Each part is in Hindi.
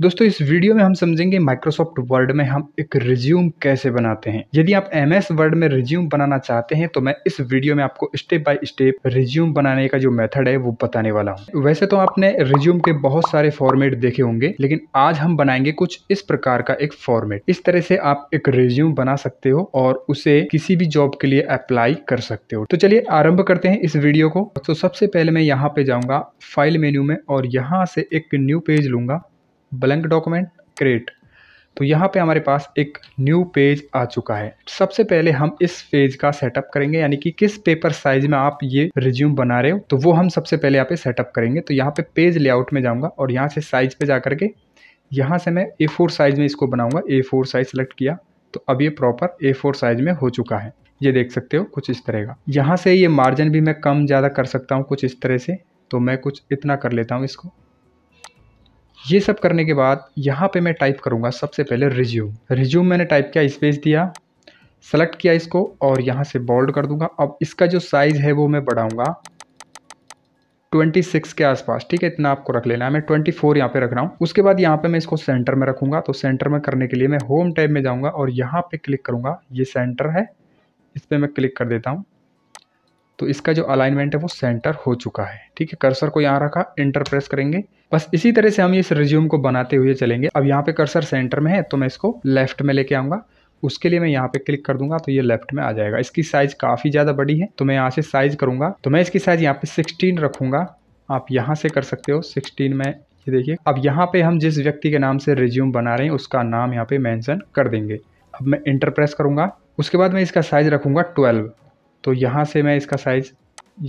दोस्तों इस वीडियो में हम समझेंगे माइक्रोसॉफ्ट वर्ड में हम एक रिज्यूम कैसे बनाते हैं यदि आप एम एस वर्ड में रिज्यूम बनाना चाहते हैं तो मैं इस वीडियो में आपको स्टेप बाय स्टेप रिज्यूम बनाने का जो मेथड है वो बताने वाला हूँ वैसे तो आपने रिज्यूम के बहुत सारे फॉर्मेट देखे होंगे लेकिन आज हम बनाएंगे कुछ इस प्रकार का एक फॉर्मेट इस तरह से आप एक रिज्यूम बना सकते हो और उसे किसी भी जॉब के लिए अप्लाई कर सकते हो तो चलिए आरम्भ करते हैं इस वीडियो को तो सबसे पहले मैं यहाँ पे जाऊँगा फाइल मेन्यू में और यहाँ से एक न्यू पेज लूंगा ब्लैंक डॉक्यूमेंट क्रिएट तो यहाँ पे हमारे पास एक न्यू पेज आ चुका है सबसे पहले हम इस पेज का सेटअप करेंगे यानी कि किस पेपर साइज में आप ये रिज्यूम बना रहे हो तो वो हम सबसे पहले यहाँ पे सेटअप करेंगे तो यहाँ पे पेज लेआउट में जाऊँगा और यहाँ से साइज पे जा करके यहाँ से मैं ए फोर साइज में इसको बनाऊँगा ए फोर साइज सेलेक्ट किया तो अब ये प्रॉपर ए फोर साइज में हो चुका है ये देख सकते हो कुछ इस तरह का यहाँ से ये मार्जिन भी मैं कम ज़्यादा कर सकता हूँ कुछ इस तरह से तो मैं कुछ इतना कर लेता हूँ इसको ये सब करने के बाद यहाँ पे मैं टाइप करूँगा सबसे पहले रिज्यूम रिज्यूम मैंने टाइप किया स्पेस दिया सेलेक्ट किया इसको और यहाँ से बोल्ड कर दूंगा अब इसका जो साइज़ है वो मैं बढ़ाऊँगा 26 के आसपास ठीक है इतना आपको रख लेना है मैं 24 फोर यहाँ पर रख रहा हूँ उसके बाद यहाँ पे मैं इसको सेंटर में रखूँगा तो सेंटर में करने के लिए मैं होम टाइप में जाऊँगा और यहाँ पे क्लिक करूँगा ये सेंटर है इस पर मैं क्लिक कर देता हूँ तो इसका जो अलाइनमेंट है वो सेंटर हो चुका है ठीक है कर्सर को यहाँ रखा इंटर प्रेस करेंगे बस इसी तरह से हम इस रिज्यूम को बनाते हुए चलेंगे अब यहाँ पे कर्सर सेंटर में है तो मैं इसको लेफ्ट में लेके आऊँगा उसके लिए मैं यहाँ पे क्लिक कर दूंगा तो ये लेफ्ट में आ जाएगा इसकी साइज काफ़ी ज़्यादा बड़ी है तो मैं यहाँ से साइज करूँगा तो मैं इसकी साइज यहाँ पे 16 रखूँगा आप यहाँ से कर सकते हो 16 में ये देखिए अब यहाँ पे हम जिस व्यक्ति के नाम से रिज्यूम बना रहे हैं उसका नाम यहाँ पे मैंशन कर देंगे अब मैं इंटर प्रेस करूँगा उसके बाद मैं इसका साइज़ रखूँगा ट्वेल्व तो यहाँ से मैं इसका साइज़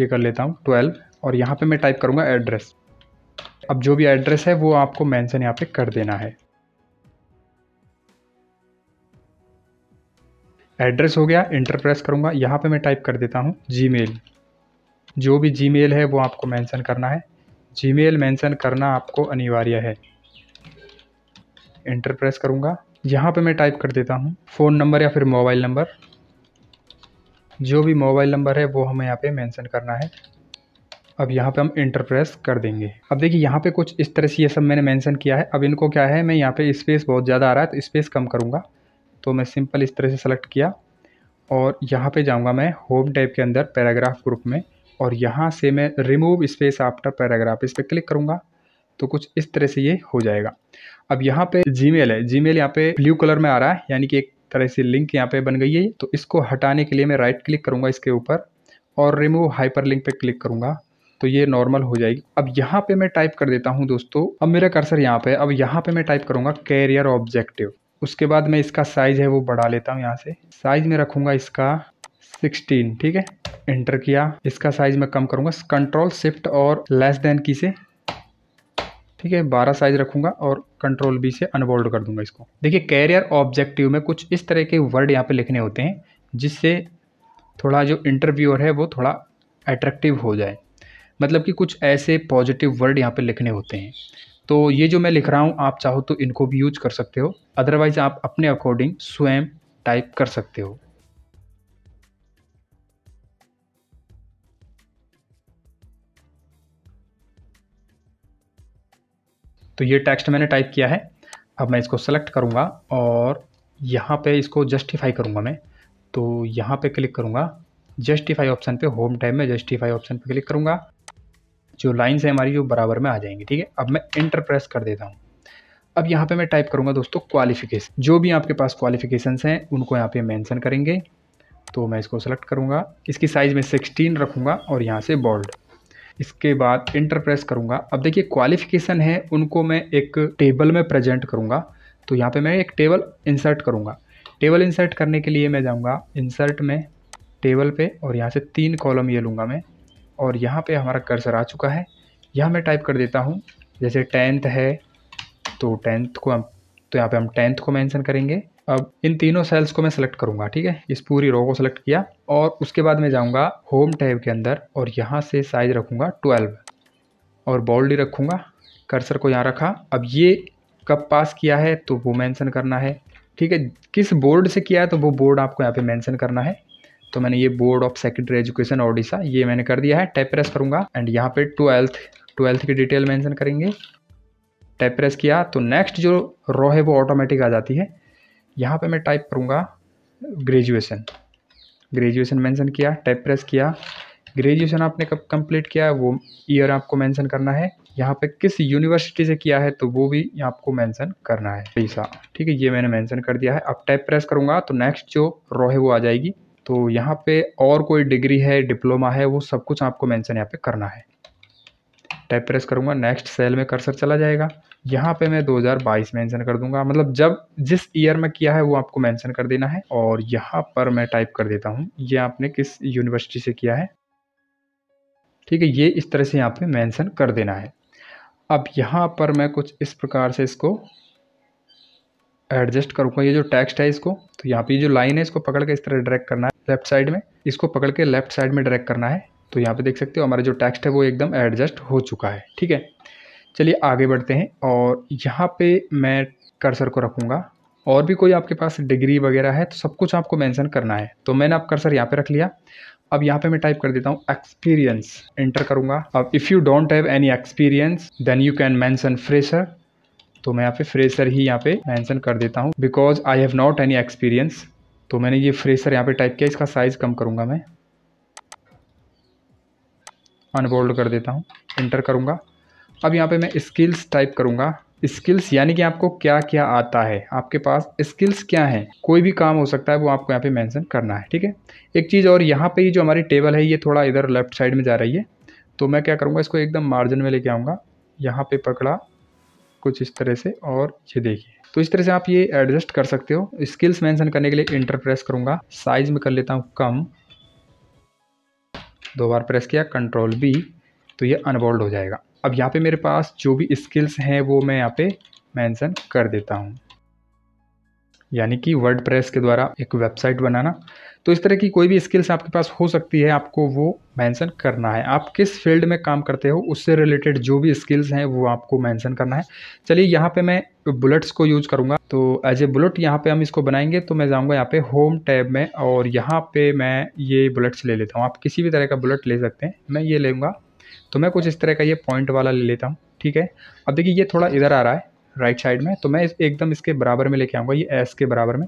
ये कर लेता हूँ ट्वेल्व और यहाँ पे मैं टाइप करूँगा एड्रेस अब जो भी एड्रेस है वो आपको मेंशन यहाँ पे कर देना है एड्रेस हो गया इंटर प्रेस करूँगा यहाँ पे मैं टाइप कर देता हूँ जी जो भी जी है वो आपको मैंसन करना है जी मेल करना आपको अनिवार्य है इंटर प्रेस करूँगा यहाँ पे मैं टाइप कर देता हूँ फ़ोन नंबर या फिर मोबाइल नंबर जो भी मोबाइल नंबर है वो हमें यहाँ पे मेंशन करना है अब यहाँ पे हम इंटर प्रेस कर देंगे अब देखिए यहाँ पे कुछ इस तरह से ये सब मैंने मेंशन किया है अब इनको क्या है मैं यहाँ पे स्पेस बहुत ज़्यादा आ रहा है तो स्पेस कम करूँगा तो मैं सिंपल इस तरह से सेलेक्ट किया और यहाँ पर जाऊँगा मैं होम टाइप के अंदर पैराग्राफ ग्रुप में और यहाँ से मैं रिमूव स्पेस आफ्टर पैराग्राफ इस पर क्लिक करूँगा तो कुछ इस तरह से ये हो जाएगा अब यहाँ पे जीमेल है जीमेल यहाँ पे ब्लू कलर में आ रहा है यानी कि एक तरह से लिंक यहाँ पे बन गई है तो इसको हटाने के लिए मैं राइट क्लिक करूँगा इसके ऊपर और रिमूव हाइपर लिंक पर क्लिक करूँगा तो ये नॉर्मल हो जाएगी अब यहाँ पे मैं टाइप कर देता हूँ दोस्तों अब मेरा कर्सर यहाँ पे अब यहाँ पे मैं टाइप करूँगा कैरियर ऑब्जेक्टिव उसके बाद मैं इसका साइज़ है वो बढ़ा लेता हूँ यहाँ से साइज़ में रखूँगा इसका सिक्सटीन ठीक है एंटर किया इसका साइज़ मैं कम करूँगा कंट्रोल शिफ्ट और लेस देन की से ठीक है बारह साइज रखूंगा और कंट्रोल बी से अनबोल्ड कर दूंगा इसको देखिए कैरियर ऑब्जेक्टिव में कुछ इस तरह के वर्ड यहाँ पे लिखने होते हैं जिससे थोड़ा जो इंटरव्यूअर है वो थोड़ा अट्रैक्टिव हो जाए मतलब कि कुछ ऐसे पॉजिटिव वर्ड यहाँ पे लिखने होते हैं तो ये जो मैं लिख रहा हूँ आप चाहो तो इनको भी यूज कर सकते हो अदरवाइज आप अपने अकॉर्डिंग स्वयं टाइप कर सकते हो तो ये टेक्स्ट मैंने टाइप किया है अब मैं इसको सेलेक्ट करूँगा और यहाँ पे इसको जस्टिफाई करूँगा मैं तो यहाँ पे क्लिक करूँगा जस्टिफाई ऑप्शन पे होम टाइम में जस्टिफाई ऑप्शन पे क्लिक करूँगा जो लाइन्स हैं हमारी वो बराबर में आ जाएंगी ठीक है अब मैं इंटर प्रेस कर देता हूँ अब यहाँ पे मैं टाइप करूँगा दोस्तों क्वालिफिकेशन जो भी आपके पास क्वालिफिकेशन हैं उनको यहाँ पर मैंसन करेंगे तो मैं इसको सेलेक्ट करूँगा इसकी साइज़ में सिक्सटीन रखूँगा और यहाँ से बोल्ड इसके बाद इंटर प्रेस करूँगा अब देखिए क्वालिफिकेशन है उनको मैं एक टेबल में प्रेजेंट करूँगा तो यहाँ पे मैं एक टेबल इंसर्ट करूँगा टेबल इंसर्ट करने के लिए मैं जाऊँगा इंसर्ट में टेबल पे और यहाँ से तीन कॉलम ये लूँगा मैं और यहाँ पे हमारा कर्सर आ चुका है यहाँ मैं टाइप कर देता हूँ जैसे टेंथ है तो टेंथ को हम तो यहाँ पर हम टेंथ को मैंसन करेंगे अब इन तीनों सेल्स को मैं सेलेक्ट करूँगा ठीक है इस पूरी रो को सेलेक्ट किया और उसके बाद मैं जाऊँगा होम टैब के अंदर और यहाँ से साइज रखूँगा ट्वेल्व और बॉल्डी रखूँगा कर्सर को यहाँ रखा अब ये कब पास किया है तो वो मेंशन करना है ठीक है किस बोर्ड से किया है तो वो बोर्ड आपको यहाँ पे मैंसन करना है तो मैंने ये board of secondary education Odisha ये मैंने कर दिया है टैप प्रेस करूँगा एंड यहाँ पर ट्वेल्थ ट्वेल्थ की डिटेल मैंसन करेंगे टैप प्रेस किया तो नेक्स्ट जो रो है वो ऑटोमेटिक आ जाती है यहाँ पे मैं टाइप करूँगा ग्रेजुएशन ग्रेजुएशन मेंशन किया टाइप प्रेस किया ग्रेजुएशन आपने कब कंप्लीट किया है वो ईयर आपको मेंशन करना है यहाँ पे किस यूनिवर्सिटी से किया है तो वो भी आपको मेंशन करना है पैसा ठीक है ये मैंने मेंशन कर दिया है अब टैप प्रेस करूँगा तो नेक्स्ट जो रो है वो आ जाएगी तो यहाँ पे और कोई डिग्री है डिप्लोमा है वो सब कुछ आपको मैंसन यहाँ पर करना है टाइप प्रेस करूँगा नेक्स्ट सेल में कर्सर चला जाएगा यहाँ पे मैं 2022 मेंशन कर दूंगा मतलब जब जिस ईयर में किया है वो आपको मेंशन कर देना है और यहाँ पर मैं टाइप कर देता हूँ ये आपने किस यूनिवर्सिटी से किया है ठीक है ये इस तरह से यहाँ पे मेंशन कर देना है अब यहाँ पर मैं कुछ इस प्रकार से इसको एडजस्ट करूँगा ये जो टेक्स्ट है इसको तो यहाँ पर जो लाइन है इसको पकड़ के इस तरह डायरेक्ट करना है लेफ्ट साइड में इसको पकड़ के लेफ्ट साइड में डायरेक्ट करना है तो यहाँ पे देख सकते हो हमारा जो टेक्स्ट है वो एकदम एडजस्ट हो चुका है ठीक है चलिए आगे बढ़ते हैं और यहाँ पे मैं कर्सर को रखूँगा और भी कोई आपके पास डिग्री वगैरह है तो सब कुछ आपको मेंशन करना है तो मैंने आप कर्सर यहाँ पे रख लिया अब यहाँ पे मैं टाइप कर देता हूँ एक्सपीरियंस एंटर करूँगा अब if you don't have any experience then you can mention fresher तो मैं यहाँ पे फ्रेशर ही यहाँ पे मैंसन कर देता हूँ because I have not any experience तो मैंने ये फ्रेशर यहाँ पे टाइप किया इसका साइज़ कम करूँगा मैं अनबोल्ड कर देता हूँ इंटर करूँगा अब यहाँ पे मैं स्किल्स टाइप करूँगा स्किल्स यानी कि आपको क्या क्या आता है आपके पास स्किल्स क्या हैं कोई भी काम हो सकता है वो आपको यहाँ पे मेंशन करना है ठीक है एक चीज़ और यहाँ पे जो हमारी टेबल है ये थोड़ा इधर लेफ्ट साइड में जा रही है तो मैं क्या करूँगा इसको एकदम मार्जिन में लेके आऊँगा यहाँ पे पकड़ा कुछ इस तरह से और ये देखिए तो इस तरह से आप ये एडजस्ट कर सकते हो स्किल्स मैंसन करने के लिए इंटरप्रेस करूँगा साइज में कर लेता हूँ कम दो बार प्रेस किया कंट्रोल बी तो ये अनबोल्ड हो जाएगा अब यहाँ पे मेरे पास जो भी स्किल्स हैं वो मैं यहाँ पे मेंशन कर देता हूँ यानी कि वर्डप्रेस प्रेस के द्वारा एक वेबसाइट बनाना तो इस तरह की कोई भी स्किल्स आपके पास हो सकती है आपको वो मेंशन करना है आप किस फील्ड में काम करते हो उससे रिलेटेड जो भी स्किल्स हैं वो आपको मेंशन करना है चलिए यहाँ पे मैं बुलेट्स को यूज करूँगा तो एज ए बुलेट यहाँ पे हम इसको बनाएंगे तो मैं जाऊँगा यहाँ पे होम टैब में और यहाँ पे मैं ये बुलेट्स ले लेता हूँ आप किसी भी तरह का बुलेट ले सकते हैं मैं ये लूँगा तो मैं कुछ इस तरह का ये पॉइंट वाला ले लेता हूँ ठीक है अब देखिए ये थोड़ा इधर आ रहा है राइट साइड में तो मैं एकदम इसके बराबर में लेके आऊँगा ये एस के बराबर में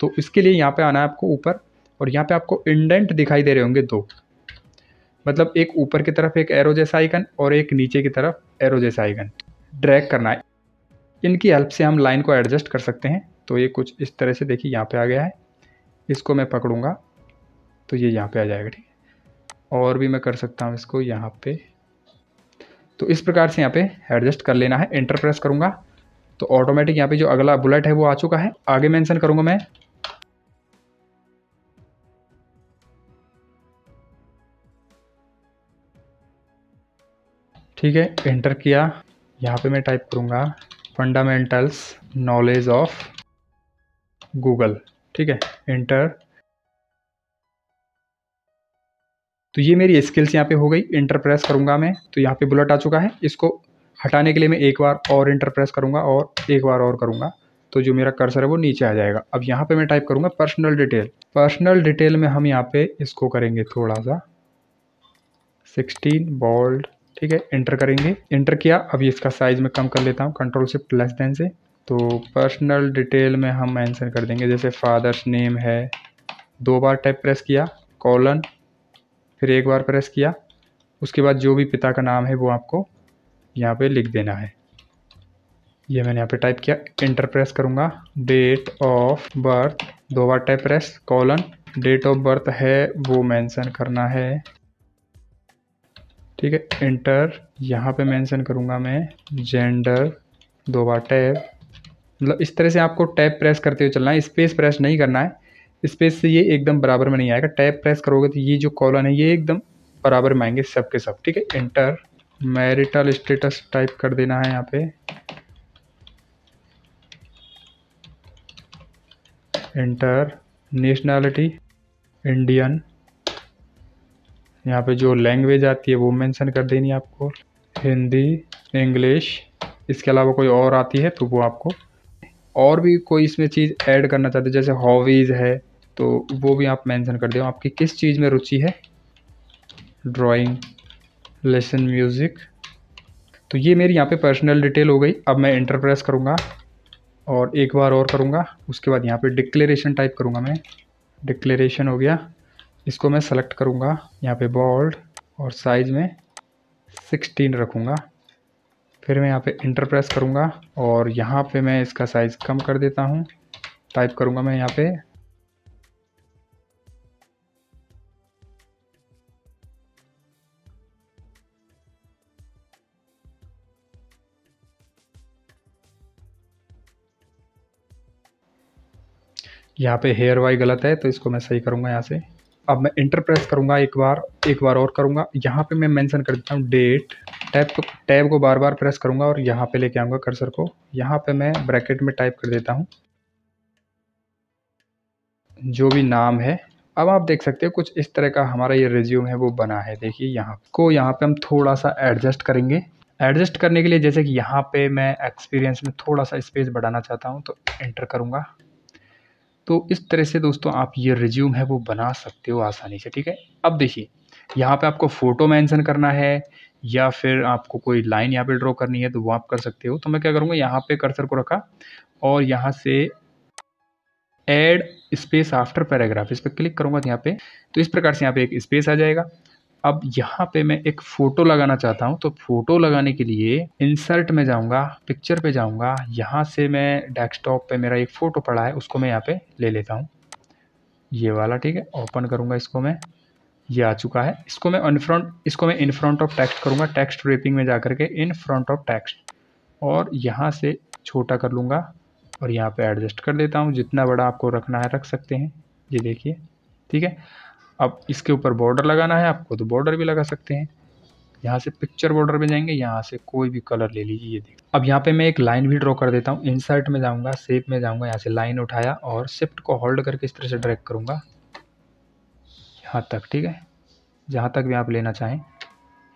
तो इसके लिए यहाँ पे आना है आपको ऊपर और यहाँ पे आपको इंडेंट दिखाई दे रहे होंगे दो मतलब एक ऊपर की तरफ एक एरो जैसा आइकन और एक नीचे की तरफ एरो जैसा आइकन ड्रैग करना है इनकी हेल्प से हम लाइन को एडजस्ट कर सकते हैं तो ये कुछ इस तरह से देखिए यहाँ पे आ गया है इसको मैं पकड़ूंगा तो ये यहाँ पे आ जाएगा ठीक है और भी मैं कर सकता हूँ इसको यहाँ पे तो इस प्रकार से यहाँ पे एडजस्ट कर लेना है इंटर प्रेस करूँगा तो ऑटोमेटिक यहाँ पे जो अगला बुलेट है वो आ चुका है आगे मेंशन करूँगा मैं ठीक है एंटर किया यहाँ पे मैं टाइप करूँगा फंडामेंटल्स नॉलेज ऑफ गूगल ठीक है एंटर तो ये मेरी स्किल्स यहाँ पे हो गई इंटर प्रेस करूँगा मैं तो यहाँ पे बुलेट आ चुका है इसको हटाने के लिए मैं एक बार और इंटर प्रेस करूँगा और एक बार और करूँगा तो जो मेरा कर्सर है वो नीचे आ जाएगा अब यहाँ पे मैं टाइप करूँगा पर्सनल डिटेल पर्सनल डिटेल में हम यहाँ पे इसको करेंगे थोड़ा सा सिक्सटीन बोल्ड ठीक है एंटर करेंगे एंटर किया अभी इसका साइज में कम कर लेता हूँ कंट्रोल शिफ्ट लेस देन से तो पर्सनल डिटेल में हम मैंसन कर देंगे जैसे फादर्स नेम है दो बार टाइप प्रेस किया कॉलन फिर एक बार प्रेस किया उसके बाद जो भी पिता का नाम है वो आपको यहाँ पे लिख देना है ये मैंने यहाँ पे टाइप किया इंटर प्रेस करूँगा डेट ऑफ बर्थ दो बार type press colon date of birth है वो मेंशन करना है ठीक है इंटर यहाँ पे मेंशन करूँगा मैं जेंडर दो बार टैब मतलब इस तरह से आपको टैब प्रेस करते हुए चलना है स्पेस प्रेस नहीं करना है स्पेस से ये एकदम बराबर में नहीं आएगा टैब प्रेस करोगे तो ये जो कॉलन है ये एकदम बराबर में आएंगे सब के सब ठीक है इंटर मैरिटल स्टेटस टाइप कर देना है यहाँ पे इंटर नेशनैलिटी इंडियन यहाँ पे जो लैंग्वेज आती है वो मेंशन कर देनी है आपको हिंदी इंग्लिश इसके अलावा कोई और आती है तो वो आपको और भी कोई इसमें चीज़ ऐड करना चाहते जैसे हॉबीज़ है तो वो भी आप मेंशन कर दें आपकी किस चीज़ में रुचि है ड्राइंग लेसन म्यूज़िक तो ये मेरी यहाँ पे पर्सनल डिटेल हो गई अब मैं इंटरप्रेस करूँगा और एक बार और करूँगा उसके बाद यहाँ पे डिक्लेरेशन टाइप करूँगा मैं डिक्लेरेशन हो गया इसको मैं सेलेक्ट करूँगा यहाँ पे बॉल्ड और साइज़ में सिक्सटीन रखूँगा फिर मैं यहाँ पे इंटर प्रेस करूँगा और यहाँ पे मैं इसका साइज़ कम कर देता हूँ टाइप करूँगा मैं यहाँ पे यहाँ पे हेयर वाई गलत है तो इसको मैं सही करूँगा यहाँ से अब मैं इंटर प्रेस करूँगा एक बार एक बार और करूँगा यहाँ पे मैं मेंशन कर देता हूँ डेट टैब को टैब को बार बार प्रेस करूँगा और यहाँ पे लेके आऊँगा कर्सर को यहाँ पे मैं ब्रैकेट में टाइप कर देता हूँ जो भी नाम है अब आप देख सकते हो कुछ इस तरह का हमारा ये रिज्यूम है वो बना है देखिए यहाँ को यहाँ पे हम थोड़ा सा एडजस्ट करेंगे एडजस्ट करने के लिए जैसे कि यहाँ पे मैं एक्सपीरियंस में थोड़ा सा स्पेस बढ़ाना चाहता हूँ तो एंटर करूँगा तो इस तरह से दोस्तों आप ये रिज्यूम है वो बना सकते हो आसानी से ठीक है अब देखिए यहाँ पे आपको फ़ोटो मेंशन करना है या फिर आपको कोई लाइन यहाँ पे ड्रॉ करनी है तो वो आप कर सकते हो तो मैं क्या करूँगा यहाँ पे कर्सर को रखा और यहाँ से एड स्पेस आफ्टर पैराग्राफ इस पर क्लिक करूँगा तो यहाँ पे तो इस प्रकार से यहाँ पे एक स्पेस आ जाएगा अब यहाँ पे मैं एक फ़ोटो लगाना चाहता हूँ तो फ़ोटो लगाने के लिए इंसर्ट में जाऊँगा पिक्चर पे जाऊँगा यहाँ से मैं डेस्कटॉप पे मेरा एक फ़ोटो पड़ा है उसको मैं यहाँ पे ले लेता हूँ ये वाला ठीक है ओपन करूँगा इसको मैं ये आ चुका है इसको मैं इन फ्रंट इसको मैं इन फ्रंट ऑफ टेक्स्ट करूँगा टेक्स्ट रेपिंग में जा के इन फ्रंट ऑफ टेक्स्ट और यहाँ से छोटा कर लूँगा और यहाँ पर एडजस्ट कर लेता हूँ जितना बड़ा आपको रखना है रख सकते हैं ये देखिए ठीक है अब इसके ऊपर बॉर्डर लगाना है आपको तो बॉर्डर भी लगा सकते हैं यहाँ से पिक्चर बॉर्डर में जाएंगे यहाँ से कोई भी कलर ले लीजिए ये देख अब यहाँ पे मैं एक लाइन भी ड्रॉ कर देता हूँ इंसर्ट में जाऊँगा सेप में जाऊँगा यहाँ से लाइन उठाया और शिफ्ट को होल्ड करके इस तरह से ड्रैक करूँगा यहाँ तक ठीक है जहाँ तक भी आप लेना चाहें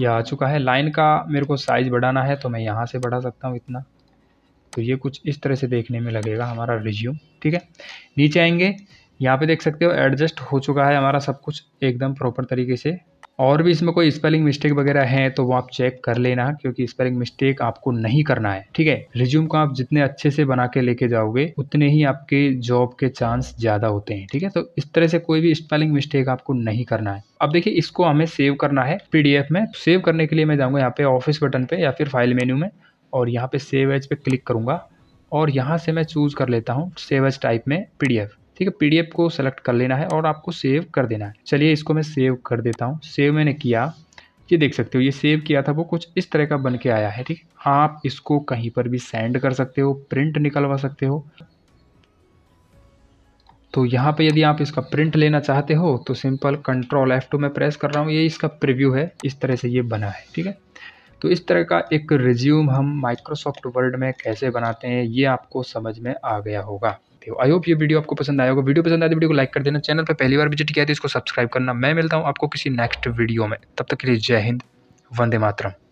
यह आ चुका है लाइन का मेरे को साइज़ बढ़ाना है तो मैं यहाँ से बढ़ा सकता हूँ इतना तो ये कुछ इस तरह से देखने में लगेगा हमारा रिज्यूम ठीक है नीचे आएंगे यहाँ पे देख सकते हो एडजस्ट हो चुका है हमारा सब कुछ एकदम प्रॉपर तरीके से और भी इसमें कोई स्पेलिंग मिस्टेक वगैरह है तो वो आप चेक कर लेना क्योंकि स्पेलिंग मिस्टेक आपको नहीं करना है ठीक है रिज्यूम को आप जितने अच्छे से बना के लेके जाओगे उतने ही आपके जॉब के चांस ज़्यादा होते हैं ठीक है तो इस तरह से कोई भी स्पेलिंग मिस्टेक आपको नहीं करना है अब देखिए इसको हमें सेव करना है पीडीएफ में सेव करने के लिए मैं जाऊँगा यहाँ पे ऑफिस बटन पे या फिर फाइल मेन्यू में और यहाँ पे सेव एज पे क्लिक करूँगा और यहाँ से मैं चूज़ कर लेता हूँ सेव एज टाइप में पी ठीक है पीडीएफ को सेलेक्ट कर लेना है और आपको सेव कर देना है चलिए इसको मैं सेव कर देता हूँ सेव मैंने किया ये देख सकते हो ये सेव किया था वो कुछ इस तरह का बन के आया है ठीक है आप इसको कहीं पर भी सेंड कर सकते हो प्रिंट निकलवा सकते हो तो यहाँ पे यदि आप इसका प्रिंट लेना चाहते हो तो सिंपल कंट्रोल एफ टू मैं प्रेस कर रहा हूँ ये इसका प्रिव्यू है इस तरह से ये बना है ठीक है तो इस तरह का एक रिज्यूम हम माइक्रोसॉफ्ट वर्ड में कैसे बनाते हैं ये आपको समझ में आ गया होगा सकते हो आई होप ये वीडियो आपको पसंद आया होगा वीडियो पसंद आए तो वीडियो को लाइक कर देना चैनल पर पहली बार विजिट किया तो इसको सब्सक्राइब करना मैं मिलता हूँ आपको किसी नेक्स्ट वीडियो में तब तक के लिए जय हिंद वंदे मातरम